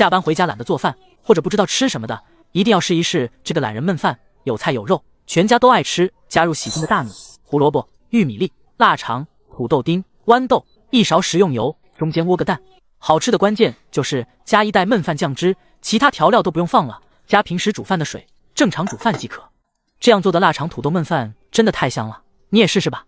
下班回家懒得做饭，或者不知道吃什么的，一定要试一试这个懒人焖饭。有菜有肉，全家都爱吃。加入洗净的大米、胡萝卜、玉米粒、腊肠、土豆丁、豌豆，一勺食用油，中间窝个蛋。好吃的关键就是加一袋焖饭酱汁，其他调料都不用放了，加平时煮饭的水，正常煮饭即可。这样做的腊肠土豆焖饭真的太香了，你也试试吧。